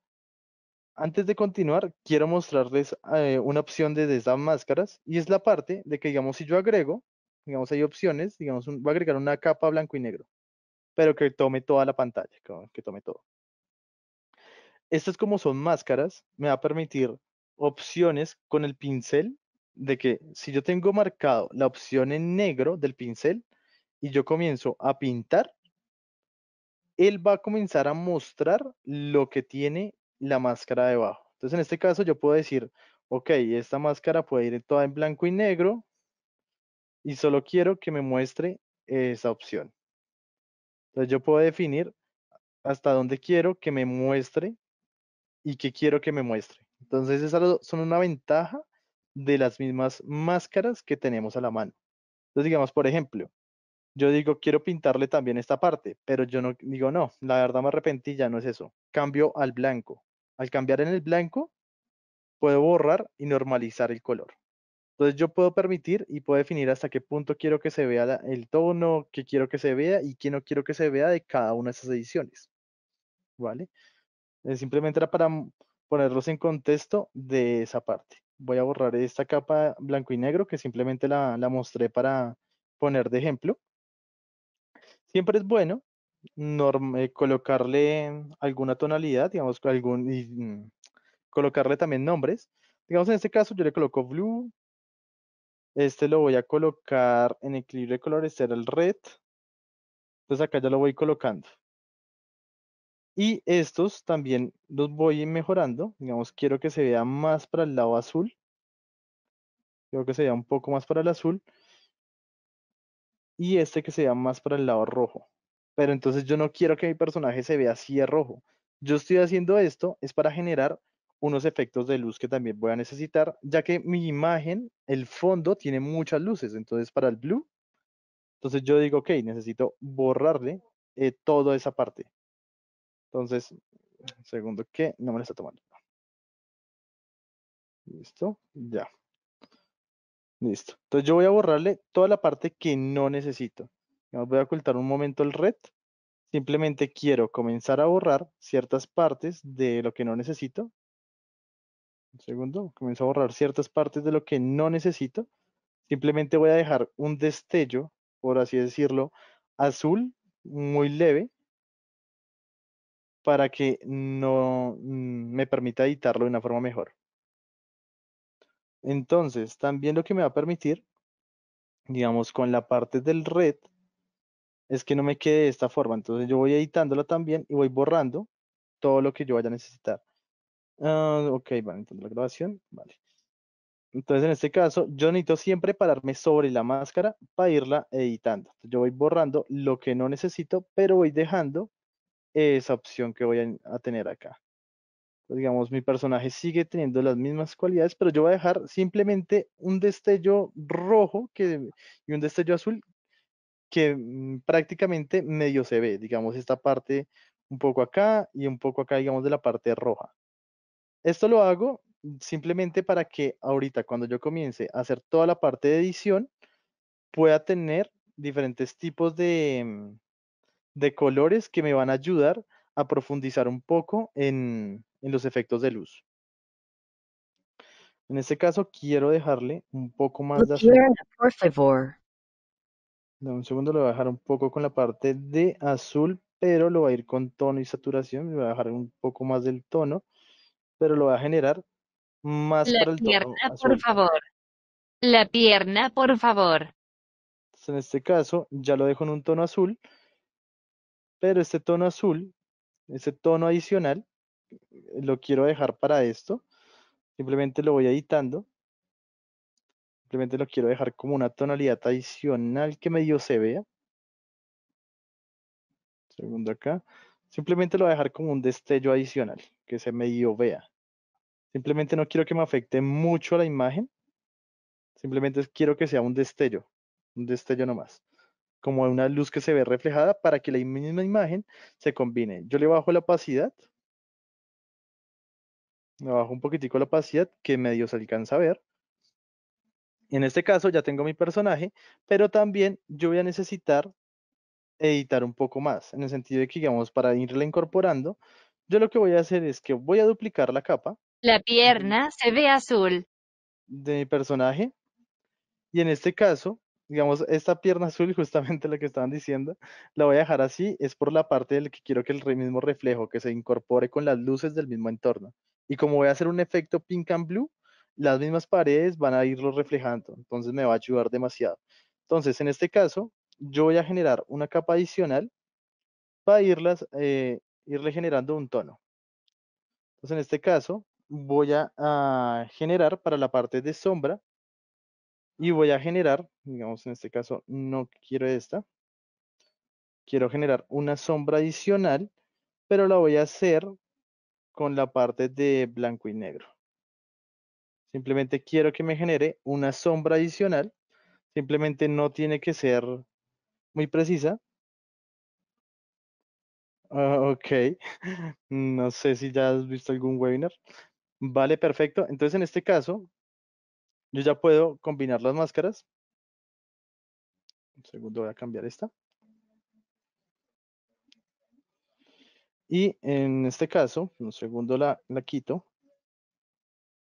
Antes de continuar, quiero mostrarles eh, una opción de máscaras y es la parte de que, digamos, si yo agrego, digamos, hay opciones, digamos, voy a agregar una capa blanco y negro, pero que tome toda la pantalla, que tome todo. Estas como son máscaras, me va a permitir opciones con el pincel de que si yo tengo marcado la opción en negro del pincel y yo comienzo a pintar, él va a comenzar a mostrar lo que tiene la máscara debajo. Entonces en este caso yo puedo decir, ok, esta máscara puede ir toda en blanco y negro y solo quiero que me muestre esa opción. Entonces yo puedo definir hasta dónde quiero que me muestre y qué quiero que me muestre. Entonces esas son una ventaja de las mismas máscaras que tenemos a la mano. Entonces digamos, por ejemplo, yo digo, quiero pintarle también esta parte, pero yo no digo, no, la verdad me arrepentí, ya no es eso. Cambio al blanco. Al cambiar en el blanco, puedo borrar y normalizar el color. Entonces yo puedo permitir y puedo definir hasta qué punto quiero que se vea el tono, que quiero que se vea y que no quiero que se vea de cada una de esas ediciones. ¿Vale? Eh, simplemente era para ponerlos en contexto de esa parte. Voy a borrar esta capa blanco y negro que simplemente la mostré para poner de ejemplo. Siempre es bueno eh, colocarle alguna tonalidad, digamos, algún, mm, colocarle también nombres. Digamos, en este caso yo le coloco blue, este lo voy a colocar en equilibrio de colores, será el red. Entonces acá ya lo voy colocando. Y estos también los voy mejorando. Digamos, quiero que se vea más para el lado azul. Quiero que se vea un poco más para el azul. Y este que se vea más para el lado rojo pero entonces yo no quiero que mi personaje se vea así de rojo. Yo estoy haciendo esto es para generar unos efectos de luz que también voy a necesitar, ya que mi imagen, el fondo, tiene muchas luces. Entonces, para el blue, entonces yo digo, ok, necesito borrarle eh, toda esa parte. Entonces, segundo que no me lo está tomando. Listo, ya. Listo. Entonces yo voy a borrarle toda la parte que no necesito voy a ocultar un momento el red. Simplemente quiero comenzar a borrar ciertas partes de lo que no necesito. Un segundo, comienzo a borrar ciertas partes de lo que no necesito. Simplemente voy a dejar un destello, por así decirlo, azul, muy leve, para que no mm, me permita editarlo de una forma mejor. Entonces, también lo que me va a permitir, digamos, con la parte del red, es que no me quede de esta forma. Entonces yo voy editándola también y voy borrando todo lo que yo vaya a necesitar. Ah, ok, vale, entonces la grabación, vale. Entonces en este caso yo necesito siempre pararme sobre la máscara para irla editando. yo voy borrando lo que no necesito, pero voy dejando esa opción que voy a, tener acá. Pues, digamos, mi personaje sigue teniendo las mismas cualidades, pero yo voy a dejar simplemente un destello rojo que, y un destello azul que mm, prácticamente medio se ve, digamos, esta parte un poco acá y un poco acá, digamos, de la parte roja. Esto lo hago simplemente para que ahorita cuando yo comience a hacer toda la parte de edición, pueda tener diferentes tipos de, mm, colores que me van a ayudar a profundizar un poco en, los efectos de luz. En este caso quiero dejarle un poco más de un segundo, lo voy a dejar un poco con la parte de azul, pero lo voy a ir con tono y saturación. Me voy a dejar un poco más del tono, pero lo voy a generar más para el pierna, La pierna, por favor. La pierna, por favor. Entonces, en este caso, ya lo dejo en un tono azul, pero este tono azul, este tono adicional, lo quiero dejar para esto. Simplemente lo voy editando Simplemente lo quiero dejar como una tonalidad adicional que medio se vea. Segundo acá. Simplemente lo voy a dejar como un destello adicional, que se medio vea. Simplemente no quiero que me afecte mucho la imagen. Simplemente quiero que sea un destello, un destello nomás. Como una luz que se ve reflejada para que la misma imagen se combine. Yo le bajo la opacidad. Le bajo un poquitico la opacidad que medio se alcanza a ver. En este caso ya tengo mi personaje, pero también yo voy a necesitar editar un poco más, en el sentido de que, digamos, para irla incorporando, yo lo que voy a hacer es que voy a duplicar la capa. La pierna se ve azul. De mi personaje. Y en este caso, digamos, esta pierna azul, justamente lo que estaban diciendo, la voy a dejar así, es por la parte del que quiero que el mismo reflejo, que se incorpore con las luces del mismo entorno. Y como voy a hacer un efecto pink and blue, las mismas paredes van a irlo reflejando, entonces me va a ayudar demasiado. Entonces, en este caso, yo voy a generar una capa adicional para eh, irle generando un tono. Entonces, en este caso, voy a, generar para la parte de sombra y voy a generar, digamos en este caso no quiero esta, quiero generar una sombra adicional, pero la voy a hacer con la parte de blanco y negro. Simplemente quiero que me genere una sombra adicional. Simplemente no tiene que ser muy precisa. Ah, ok. no sé si ya has visto algún webinar. Vale, perfecto. Entonces, en este caso, yo ya puedo combinar las máscaras. Un segundo, voy a cambiar esta. Y en este caso, un segundo la quito.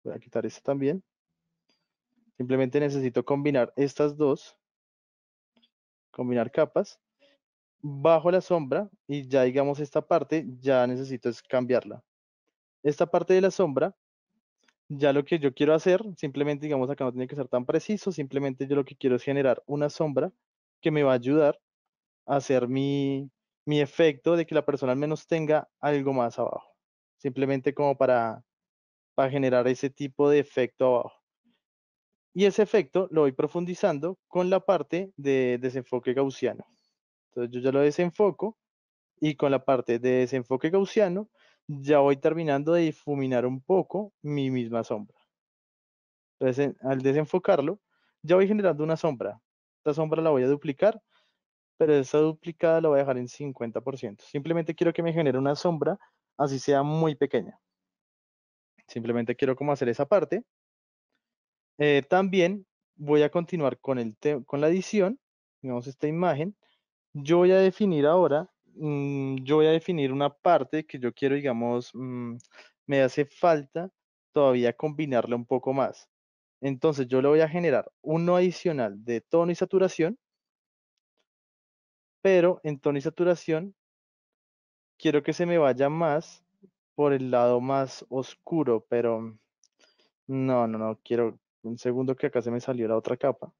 Voy a quitar esta también. Simplemente necesito combinar estas dos, combinar capas, bajo la sombra y ya digamos esta parte, ya necesito es cambiarla. Esta parte de la sombra, ya lo que yo quiero hacer, simplemente digamos acá no tiene que ser tan preciso, simplemente yo lo que quiero es generar una sombra que me va a ayudar a hacer mi, mi efecto de que la persona al menos tenga algo más abajo. Simplemente como para para generar ese tipo de efecto abajo. Y ese efecto lo voy profundizando con la parte de desenfoque gaussiano. Entonces yo ya lo desenfoco y con la parte de desenfoque gaussiano ya voy terminando de difuminar un poco mi misma sombra. Entonces al desenfocarlo ya voy generando una sombra. Esta sombra la voy a duplicar, pero esa duplicada la voy a dejar en 50%. Simplemente quiero que me genere una sombra, así sea muy pequeña. Simplemente quiero como hacer esa parte. Eh, también voy a continuar con, el con la edición, digamos esta imagen. Yo voy a definir ahora, mm, yo voy a definir una parte que yo quiero, digamos, mm, me hace falta todavía combinarla un poco más. Entonces yo le voy a generar uno adicional de tono y saturación, pero en tono y saturación quiero que se me vaya más por el lado más oscuro, pero no, no, no, quiero un segundo que acá se me salió la otra capa.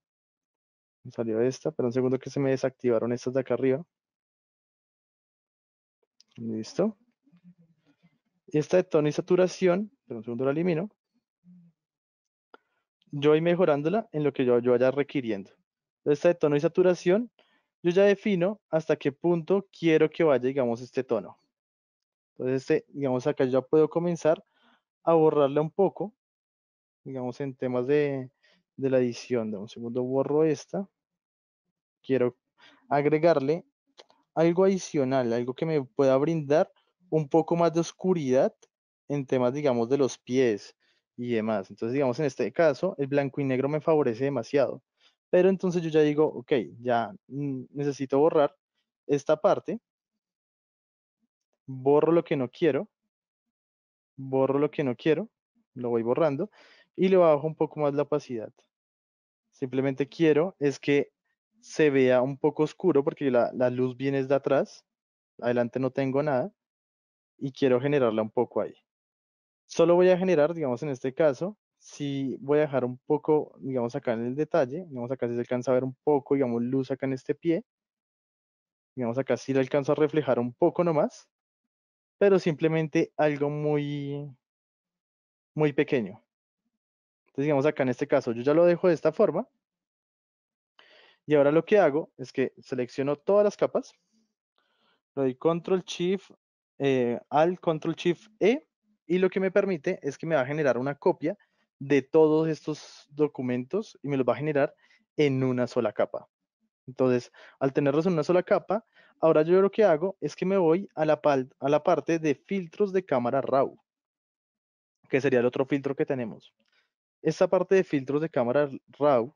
Me salió esta, pero un segundo que se me desactivaron estas de acá arriba. Listo. Y Esta de tono y saturación, pero un segundo la elimino. Yo voy mejorándola en lo que yo, yo vaya requiriendo. Esta de tono y saturación, yo ya defino hasta qué punto quiero que vaya, digamos, este tono. Entonces, este, digamos, acá ya puedo comenzar a borrarle un poco, digamos, en temas de, de la edición. De un segundo borro esta. Quiero agregarle algo adicional, algo que me pueda brindar un poco más de oscuridad en temas, digamos, de los pies y demás. Entonces, digamos, en este caso, el blanco y negro me favorece demasiado. Pero entonces yo ya digo, ok, ya mm, necesito borrar esta parte borro lo que no quiero, borro lo que no quiero, lo voy borrando y le bajo un poco más la opacidad. Simplemente quiero es que se vea un poco oscuro porque la, luz viene de atrás, adelante no tengo nada y quiero generarla un poco ahí. Solo voy a generar, digamos en este caso, si voy a dejar un poco, digamos acá en el detalle, digamos acá si se alcanza a ver un poco, digamos luz acá en este pie, digamos acá si le alcanza a reflejar un poco nomás, pero simplemente algo muy, muy pequeño. Entonces, digamos acá en este caso, yo ya lo dejo de esta forma. Y ahora lo que hago es que selecciono todas las capas, le doy Control Shift eh, Alt al Control Shift E y lo que me permite es que me va a generar una copia de todos estos documentos y me los va a generar en una sola capa. Entonces, al tenerlos en una sola capa, ahora yo lo que hago es que me voy a la, parte de filtros de cámara RAW, que sería el otro filtro que tenemos. Esta parte de filtros de cámara RAW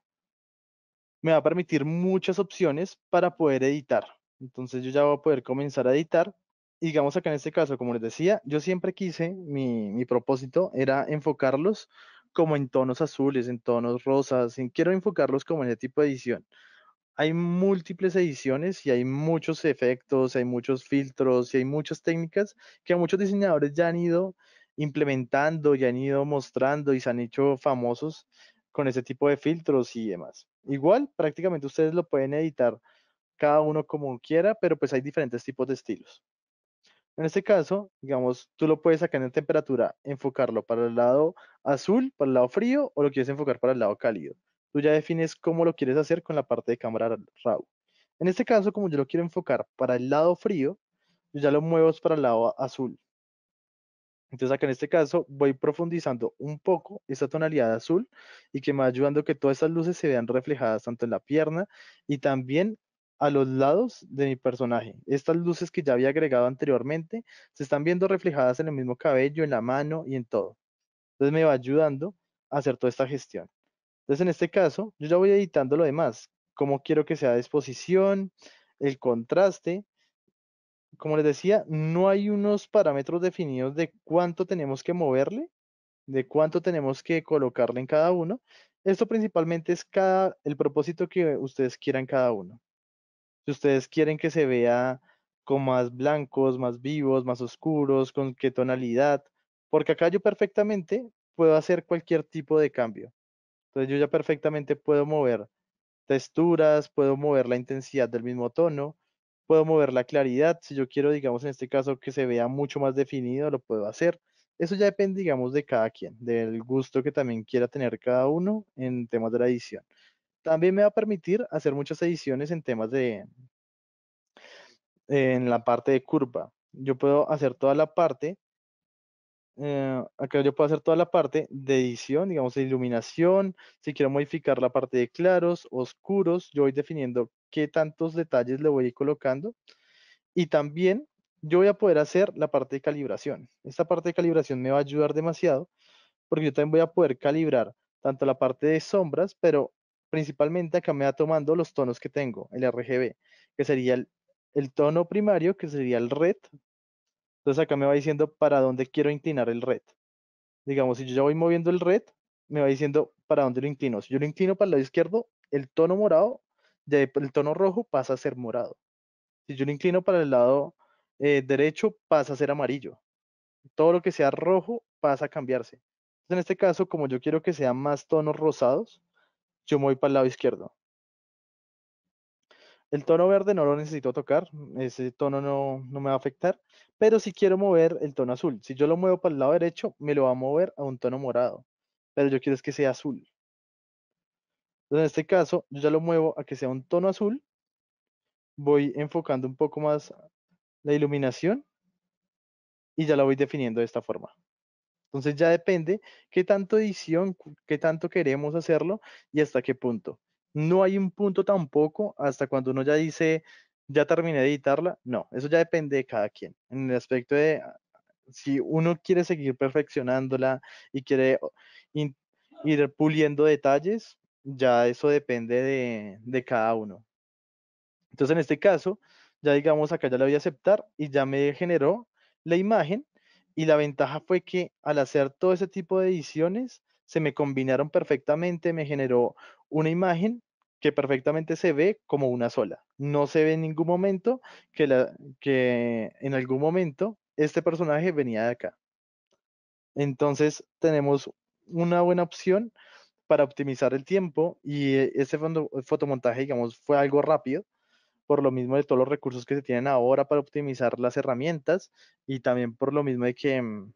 me va a permitir muchas opciones para poder editar. Entonces yo ya voy a poder comenzar a editar. Y digamos acá en este caso, como les decía, yo siempre quise, mi, mi propósito era enfocarlos como en tonos azules, en tonos rosas, quiero enfocarlos como en ese tipo de edición hay múltiples ediciones y hay muchos efectos, hay muchos filtros y hay muchas técnicas que muchos diseñadores ya han ido implementando y han ido mostrando y se han hecho famosos con ese tipo de filtros y demás. Igual, prácticamente ustedes lo pueden editar cada uno como quiera, pero pues hay diferentes tipos de estilos. En este caso, digamos, tú lo puedes sacar en temperatura, enfocarlo para el lado azul, para el lado frío, o lo quieres enfocar para el lado cálido. Tú ya defines cómo lo quieres hacer con la parte de cámara RAW. En este caso, como yo lo quiero enfocar para el lado frío, yo ya lo muevo para el lado azul. Entonces acá en este caso voy profundizando un poco esa tonalidad azul y que me va ayudando que todas estas luces se vean reflejadas tanto en la pierna y también a los lados de mi personaje. Estas luces que ya había agregado anteriormente se están viendo reflejadas en el mismo cabello, en la mano y en todo. Entonces me va ayudando a hacer toda esta gestión. Entonces, en este caso, yo ya voy editando lo demás, cómo quiero que sea a exposición, el contraste. Como les decía, no hay unos parámetros definidos de cuánto tenemos que moverle, de cuánto tenemos que colocarle en cada uno. Esto principalmente es cada, el propósito que ustedes quieran cada uno. Si ustedes quieren que se vea con más blancos, más vivos, más oscuros, con qué tonalidad, porque acá yo perfectamente puedo hacer cualquier tipo de cambio. Entonces yo ya perfectamente puedo mover texturas, puedo mover la intensidad del mismo tono, puedo mover la claridad. Si yo quiero, digamos, en este caso que se vea mucho más definido, lo puedo hacer. Eso ya depende, digamos, de cada quien, del gusto que también quiera tener cada uno en temas de la edición. También me va a permitir hacer muchas ediciones en temas de, en la parte de curva. Yo puedo hacer toda la parte eh, acá yo puedo hacer toda la parte de edición, digamos, de iluminación, si quiero modificar la parte de claros, oscuros, yo voy definiendo qué tantos detalles le voy a ir colocando. Y también yo voy a poder hacer la parte de calibración. Esta parte de calibración me va a ayudar demasiado porque yo también voy a poder calibrar tanto la parte de sombras, pero principalmente acá me va tomando los tonos que tengo, el RGB, que sería el tono primario, que sería el red, entonces acá me va diciendo para dónde quiero inclinar el red. Digamos, si yo ya voy moviendo el red, me va diciendo para dónde lo inclino. Si yo lo inclino para el lado izquierdo, el tono morado, el tono rojo pasa a ser morado. Si yo lo inclino para el lado eh, derecho, pasa a ser amarillo. Todo lo que sea rojo pasa a cambiarse. Entonces, en este caso, como yo quiero que sean más tonos rosados, yo voy para el lado izquierdo. El tono verde no lo necesito tocar, ese tono no, me va a afectar, pero si quiero mover el tono azul, si yo lo muevo para el lado derecho, me lo va a mover a un tono morado, pero yo quiero que sea azul. Entonces, en este caso, yo ya lo muevo a que sea un tono azul, voy enfocando un poco más la iluminación y ya la voy definiendo de esta forma. Entonces ya depende qué tanto edición, qué tanto queremos hacerlo y hasta qué punto. No hay un punto tampoco hasta cuando uno ya dice, ya terminé de editarla. No, eso ya depende de cada quien. En el aspecto de ah, si uno quiere seguir perfeccionándola y quiere ir puliendo detalles, ya eso depende de, de, cada uno. Entonces, en este caso, ya digamos, acá ya la voy a aceptar y ya me generó la imagen. Y la ventaja fue que al hacer todo ese tipo de ediciones, se me combinaron perfectamente, me generó una imagen perfectamente se ve como una sola. No se ve en ningún momento que, la, que en algún momento este personaje venía de acá. Entonces tenemos una buena opción para optimizar el tiempo y eh, ese eh, fotomontaje, digamos, fue algo rápido, por lo mismo de todos los recursos que se tienen ahora para optimizar las herramientas y también por lo mismo de que mm,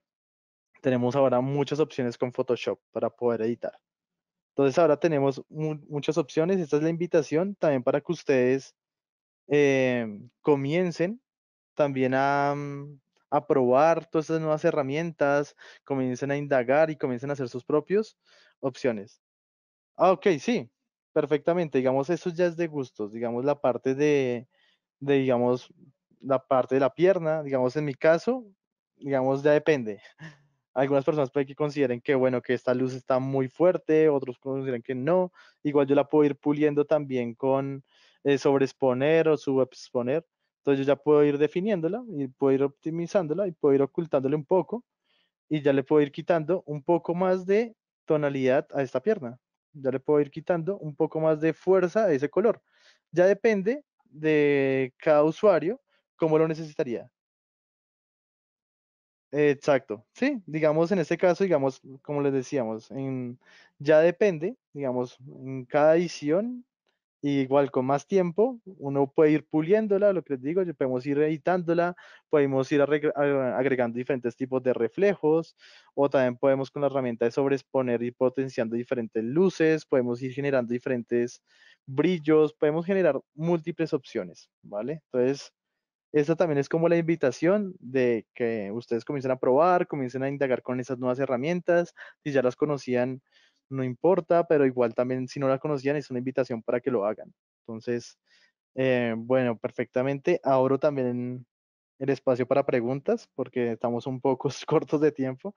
tenemos ahora muchas opciones con Photoshop para poder editar. Entonces ahora tenemos muchas opciones. Esta es la invitación también para que ustedes em, comiencen también mm, a, probar todas estas nuevas herramientas, comiencen a indagar y comiencen a hacer sus propios opciones. Ah, ok, sí, perfectamente. Digamos, eso ya es de gustos. Digamos, la parte de, de digamos, la parte de la pierna, digamos, en mi caso, digamos, ya depende. Algunas personas puede que consideren que, bueno, que esta luz está muy fuerte, otros consideran que no. Igual yo la puedo ir puliendo también con eh, sobreexponer o subexponer. Entonces yo ya puedo ir definiéndola y puedo ir optimizándola y puedo ir ocultándole un poco y ya le puedo ir quitando un poco más de tonalidad a esta pierna. Ya le puedo ir quitando un poco más de fuerza a ese color. Ya depende de cada usuario cómo lo necesitaría. Exacto, sí, digamos en este caso, digamos, como les decíamos, ya depende, digamos, en cada edición, igual con más tiempo, uno puede ir puliéndola, lo que les digo, podemos ir editándola, podemos ir agregando diferentes tipos de reflejos, o también podemos con la herramienta de sobreexponer y potenciando diferentes luces, podemos ir generando diferentes brillos, podemos generar múltiples opciones, ¿vale? Entonces, esta también es como la invitación de que ustedes comiencen a probar, comiencen a indagar con esas nuevas herramientas. Si ya las conocían, no importa, pero igual también si no las conocían es una invitación para que lo hagan. Entonces, eh, bueno, perfectamente. Abro también el espacio para preguntas porque estamos un poco cortos de tiempo,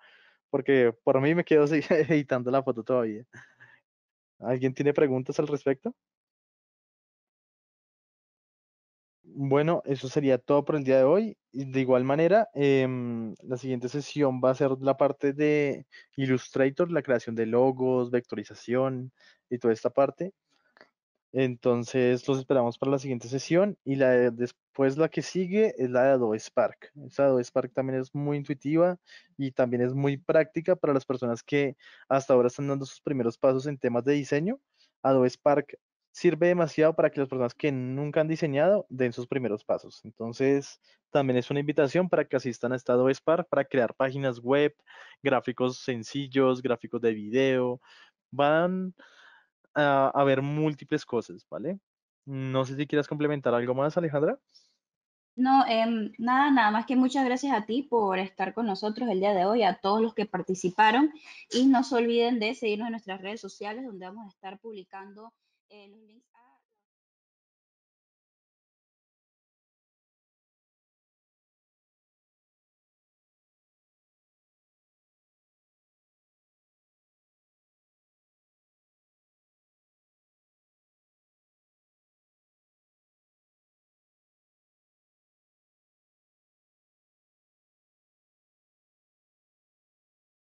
porque por mí me quedo editando la foto todavía. ¿Alguien tiene preguntas al respecto? Bueno, eso sería todo por el día de hoy. de igual manera, em, la siguiente sesión va a ser la parte de Illustrator, la creación de logos, vectorización y toda esta parte. Entonces los esperamos para la siguiente sesión y después la que sigue es la de Adobe Spark. Adobe Spark también es muy intuitiva y también es muy práctica para las personas que hasta ahora están dando sus primeros pasos en temas de diseño. Adobe Spark sirve demasiado para que las personas que nunca han diseñado den sus primeros pasos. Entonces, también es una invitación para que asistan a Estado Spar para crear páginas web, gráficos sencillos, gráficos de video. Van a, a ver múltiples cosas, ¿vale? No sé si quieras complementar algo más, Alejandra. No, em, nada, nada más que muchas gracias a ti por estar con nosotros el día de hoy, a todos los que participaron y no se olviden de seguirnos en nuestras redes sociales donde vamos a estar publicando eh, los